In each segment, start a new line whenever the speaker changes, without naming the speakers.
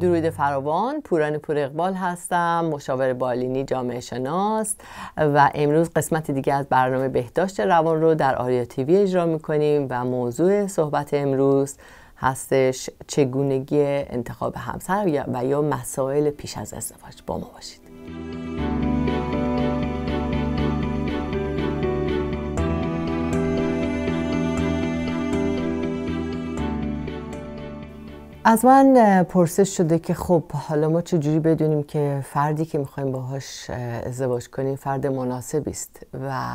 درود فراوان پوران پور اقبال هستم مشاور بالینی جامعه شناس و امروز قسمت دیگه از برنامه بهداشت روان رو در آریا تیوی اجرا میکنیم و موضوع صحبت امروز هستش چگونگی انتخاب همسر و یا مسائل پیش از ازدواج با ما باشید از من پرسش شده که خب حالا ما چجوری بدونیم که فردی که میخوایم باهاش ازدواج کنیم فرد مناسبی است و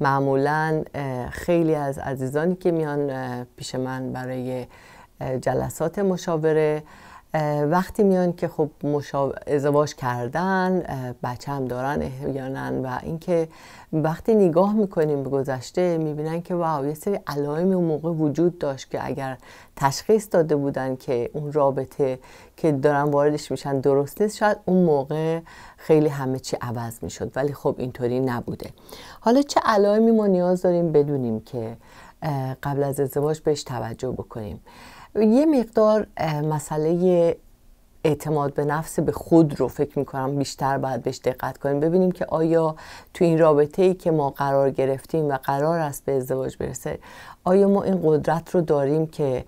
معمولا خیلی از عزیزانی که میان پیش من برای جلسات مشاوره وقتی میان که خب ازدواج کردن بچه هم دارن احیانا و اینکه وقتی نگاه میکنیم به گذشته میبینن که واو یه سری علائم اون موقع وجود داشت که اگر تشخیص داده بودن که اون رابطه که دارن واردش میشن درست نیست شاید اون موقع خیلی همه چی عوض میشد ولی خب اینطوری نبوده حالا چه علائمی ما نیاز داریم بدونیم که قبل از ازدواج بهش توجه بکنیم یه مقدار مسئله اعتماد به نفس به خود رو فکر میکنم بیشتر باید بهش دقت کنیم ببینیم که آیا تو این رابطه ای که ما قرار گرفتیم و قرار است به ازدواج برسه آیا ما این قدرت رو داریم که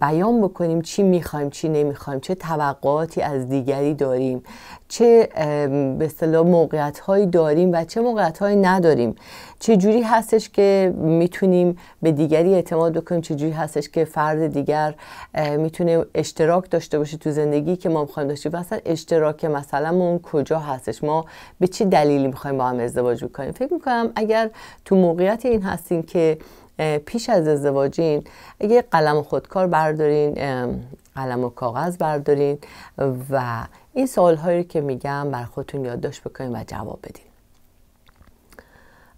بیان بکنیم چی میخوایم چی نمیخوایم چه توقعاتی از دیگری داریم چه به اصطلاح موقعیت داریم و چه موقعیت هایی نداریم چه جوری هستش که میتونیم به دیگری اعتماد بکنیم چه جوری هستش که فرد دیگر میتونه اشتراک داشته باشه تو زندگی که ما میخوایم داشته باشیم مثلا اشتراک مثلا اون کجا هستش ما به چه دلیلی میخوایم با هم ازدواج بکنیم فکر میکنم اگر تو موقعیت این هستیم که پیش از ازدواجین یه قلم و خودکار بردارین قلم و کاغذ بردارین و این سوال هایی که میگم بر خودتون یادداشت بکنین و جواب بدین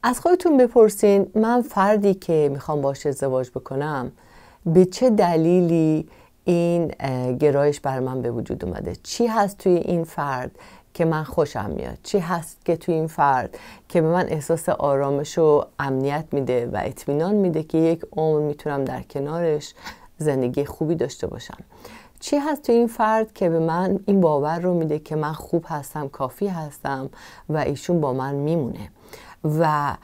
از خودتون بپرسین من فردی که میخوام باش ازدواج بکنم به چه دلیلی این گرایش بر من به وجود اومده چی هست توی این فرد که من خوشم میاد چی هست که تو این فرد که به من احساس آرامش و امنیت میده و اطمینان میده که یک عمر میتونم در کنارش زندگی خوبی داشته باشم چی هست تو این فرد که به من این باور رو میده که من خوب هستم کافی هستم و ایشون با من میمونه و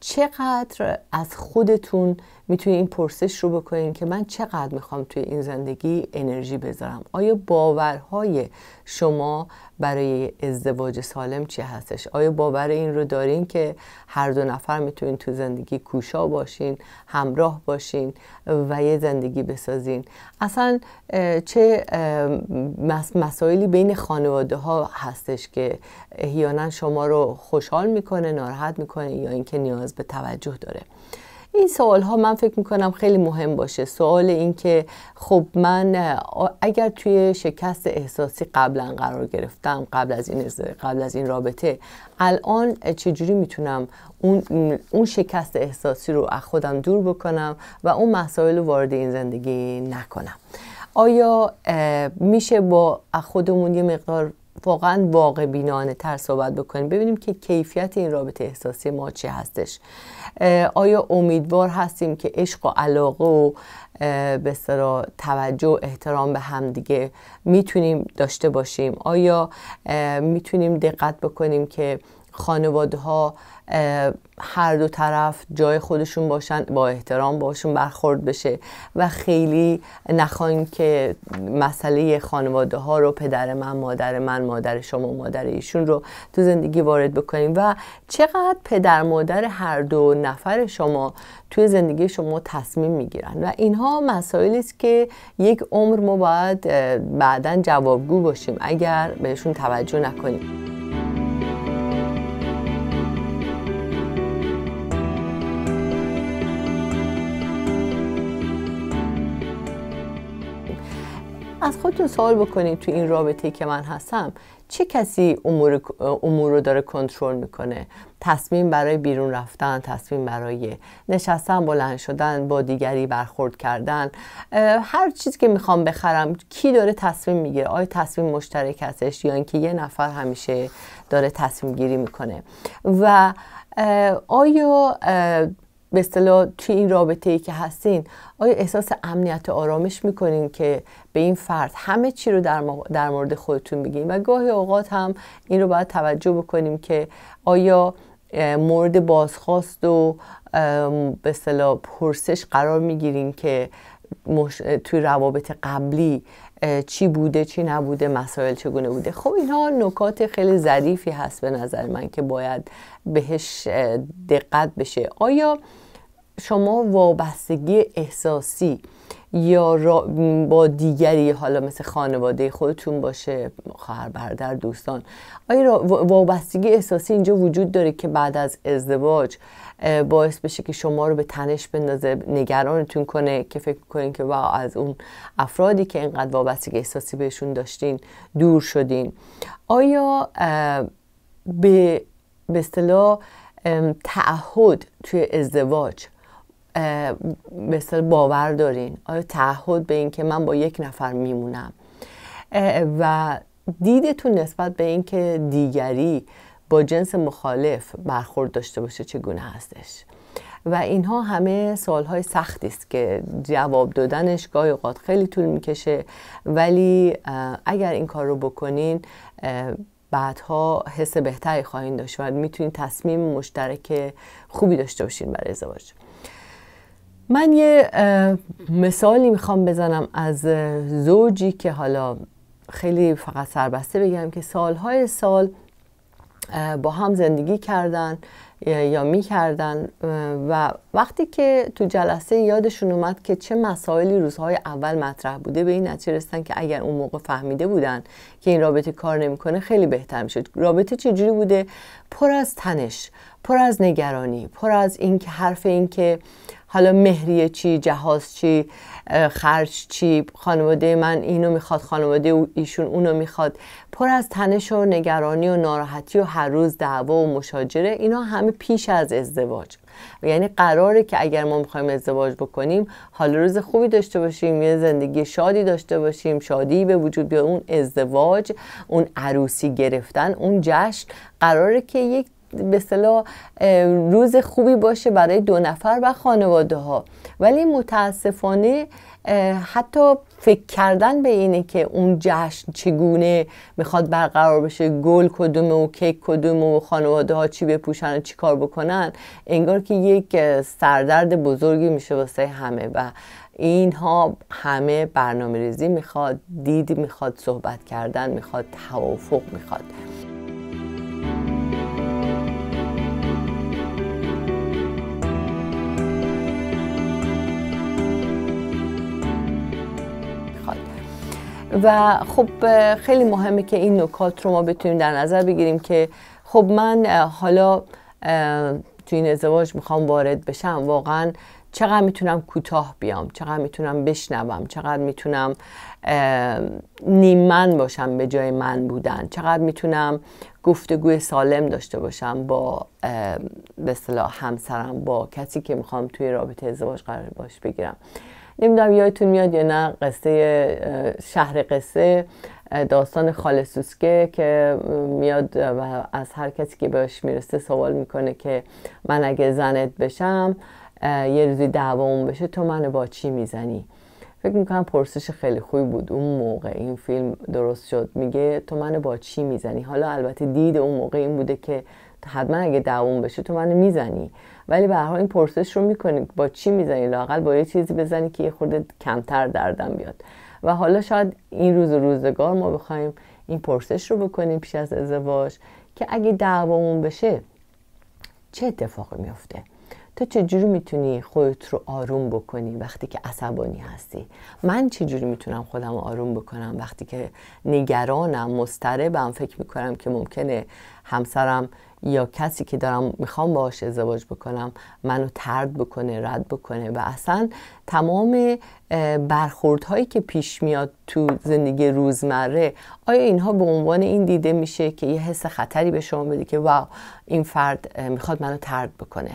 چقدر از خودتون میتونید این پرسش رو بکنین که من چقدر میخوام توی این زندگی انرژی بذارم آیا باورهای شما برای ازدواج سالم چی هستش آیا باور این رو دارین که هر دو نفر میتونین تو زندگی کوشا باشین همراه باشین و یه زندگی بسازین اصلا چه مسائلی بین خانواده ها هستش که احیانا شما رو خوشحال میکنه ناراحت میکنه یا که نیاز به توجه داره این سوال ها من فکر میکنم خیلی مهم باشه سوال این که خب من اگر توی شکست احساسی قبلا قرار گرفتم قبل از این قبل از این رابطه الان چجوری میتونم اون, اون شکست احساسی رو از خودم دور بکنم و اون مسائل رو وارد این زندگی نکنم آیا میشه با خودمون یه مقدار واقعا واقع بینانه تر صحبت بکنیم ببینیم که کیفیت این رابطه احساسی ما چی هستش آیا امیدوار هستیم که عشق و علاقه و به توجه و احترام به همدیگه میتونیم داشته باشیم آیا میتونیم دقت بکنیم که خانواده ها هر دو طرف جای خودشون باشن با احترام باشون برخورد بشه و خیلی نخواین که مسئله خانواده ها رو پدر من مادر من مادر شما مادر ایشون رو تو زندگی وارد بکنیم و چقدر پدر مادر هر دو نفر شما توی زندگی شما تصمیم میگیرن و اینها مسائلی است که یک عمر ما باید بعدا جوابگو باشیم اگر بهشون توجه نکنیم از خودتون سوال بکنید تو این رابطه که من هستم چه کسی امور, امور رو داره کنترل میکنه تصمیم برای بیرون رفتن تصمیم برای نشستن بلند شدن با دیگری برخورد کردن هر چیزی که میخوام بخرم کی داره تصمیم میگیره آیا تصمیم مشترک هستش یا اینکه یه نفر همیشه داره تصمیم گیری میکنه و آیا به اصطلاح توی این رابطه ای که هستین آیا احساس امنیت و آرامش میکنین که به این فرد همه چی رو در, در مورد خودتون بگین و گاهی اوقات هم این رو باید توجه بکنیم که آیا مورد بازخواست و به اصطلاح پرسش قرار میگیرین که مش... توی روابط قبلی چی بوده چی نبوده مسائل چگونه بوده خب اینها نکات خیلی ظریفی هست به نظر من که باید بهش دقت بشه آیا شما وابستگی احساسی یا با دیگری حالا مثل خانواده خودتون باشه خواهر برادر دوستان آیا وابستگی احساسی اینجا وجود داره که بعد از ازدواج باعث بشه که شما رو به تنش بندازه نگرانتون کنه که فکر کنین که واو از اون افرادی که اینقدر وابستگی احساسی بهشون داشتین دور شدین آیا به به اصطلاح تعهد توی ازدواج به باور دارین آیا تعهد به این که من با یک نفر میمونم و دیدتون نسبت به این که دیگری با جنس مخالف برخورد داشته باشه چگونه هستش و اینها همه سوالهای سختی است که جواب دادنش گاهی اوقات خیلی طول میکشه ولی اگر این کار رو بکنین بعدها حس بهتری خواهید داشت و میتونین تصمیم مشترک خوبی داشته باشین برای ازدواج من یه مثالی میخوام بزنم از زوجی که حالا خیلی فقط سربسته بگم که سالهای سال با هم زندگی کردن یا میکردن و وقتی که تو جلسه یادشون اومد که چه مسائلی روزهای اول مطرح بوده به این نتیجه رسیدن که اگر اون موقع فهمیده بودن که این رابطه کار نمیکنه خیلی بهتر میشد رابطه چجوری بوده پر از تنش پر از نگرانی پر از اینکه حرف اینکه حالا مهریه چی جهاز چی خرج چی خانواده من اینو میخواد خانواده ایشون اونو میخواد پر از تنش و نگرانی و ناراحتی و هر روز دعوا و مشاجره اینا همه پیش از ازدواج یعنی قراره که اگر ما میخوایم ازدواج بکنیم حال روز خوبی داشته باشیم یه زندگی شادی داشته باشیم شادی به وجود بیاد اون ازدواج اون عروسی گرفتن اون جشن قراره که یک به روز خوبی باشه برای دو نفر و خانواده ها ولی متاسفانه حتی فکر کردن به اینه که اون جشن چگونه میخواد برقرار بشه گل کدومه و کیک کدومه و خانواده ها چی بپوشن و چی کار بکنن انگار که یک سردرد بزرگی میشه واسه همه و اینها همه برنامه ریزی میخواد دید میخواد صحبت کردن میخواد توافق میخواد و خب خیلی مهمه که این نکات رو ما بتونیم در نظر بگیریم که خب من حالا تو این ازدواج میخوام وارد بشم واقعا چقدر میتونم کوتاه بیام چقدر میتونم بشنوم چقدر میتونم من باشم به جای من بودن چقدر میتونم گفتگوی سالم داشته باشم با به همسرم با کسی که میخوام توی رابطه ازدواج قرار باش بگیرم نمیدونم یادتون میاد یا نه قصه شهر قصه داستان خالصوسکه که میاد و از هر کسی که بهش میرسه سوال میکنه که من اگه زنت بشم یه روزی دعوامون بشه تو منو با چی میزنی فکر میکنم پرسش خیلی خوبی بود اون موقع این فیلم درست شد میگه تو منو با چی میزنی حالا البته دید اون موقع این بوده که حتما اگه دعوام بشه تو منو میزنی ولی به هر حال این پرسش رو میکنی با چی میزنی لاقل با یه چیزی بزنی که یه خورده کمتر دردم بیاد و حالا شاید این روز روزگار ما بخوایم این پرسش رو بکنیم پیش از ازدواج که اگه دعوامون بشه چه اتفاقی میفته تو چجوری میتونی خودت رو آروم بکنی وقتی که عصبانی هستی من چجوری میتونم خودم رو آروم بکنم وقتی که نگرانم مضطربم فکر میکنم که ممکنه همسرم یا کسی که دارم میخوام باهاش ازدواج بکنم منو ترد بکنه رد بکنه و اصلا تمام برخوردهایی که پیش میاد تو زندگی روزمره آیا اینها به عنوان این دیده میشه که یه حس خطری به شما بده که واو این فرد میخواد منو ترد بکنه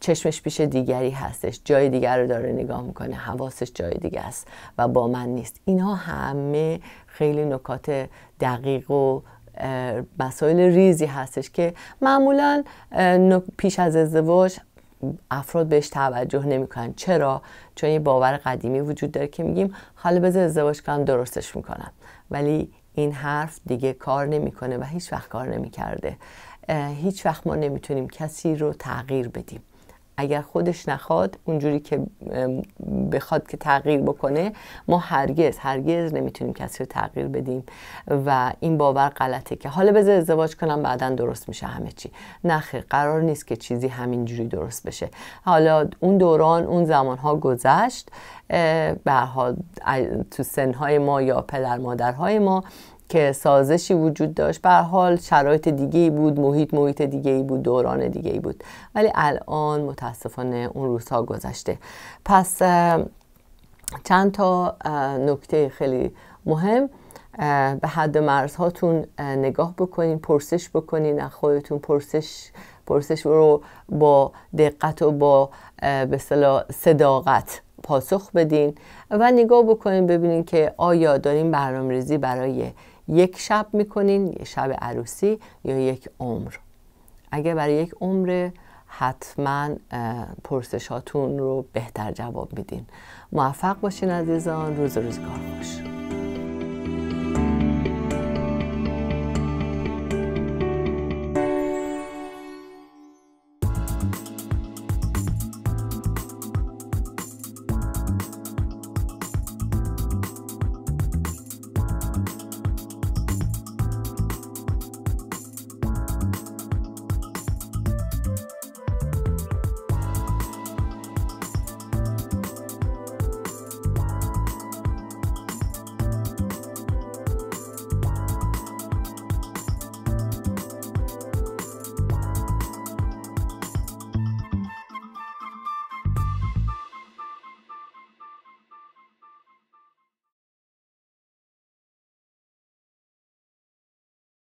چشمش پیش دیگری هستش جای دیگر رو داره نگاه میکنه حواسش جای دیگه است و با من نیست اینها همه خیلی نکات دقیق و مسائل ریزی هستش که معمولا پیش از ازدواج افراد بهش توجه نمیکنن چرا چون یه باور قدیمی وجود داره که میگیم حالا بذار ازدواج کنم درستش میکنم ولی این حرف دیگه کار نمیکنه و هیچ وقت کار نمیکرده هیچ وقت ما نمیتونیم کسی رو تغییر بدیم اگر خودش نخواد اونجوری که بخواد که تغییر بکنه ما هرگز هرگز نمیتونیم کسی رو تغییر بدیم و این باور غلطه که حالا بذار ازدواج کنم بعدا درست میشه همه چی نه قرار نیست که چیزی همینجوری درست بشه حالا اون دوران اون زمان ها گذشت به حال تو سنهای ما یا پدر های ما که سازشی وجود داشت به حال شرایط دیگه ای بود محیط محیط دیگه ای بود دوران دیگه ای بود ولی الان متاسفانه اون روزها گذشته پس چند تا نکته خیلی مهم به حد مرزهاتون نگاه بکنین پرسش بکنین از خودتون پرسش پرسش رو با دقت و با به صداقت پاسخ بدین و نگاه بکنین ببینین که آیا داریم ریزی برای یک شب میکنین یه شب عروسی یا یک عمر اگه برای یک عمر حتما پرسشاتون رو بهتر جواب میدین موفق باشین عزیزان روز روزگار باشین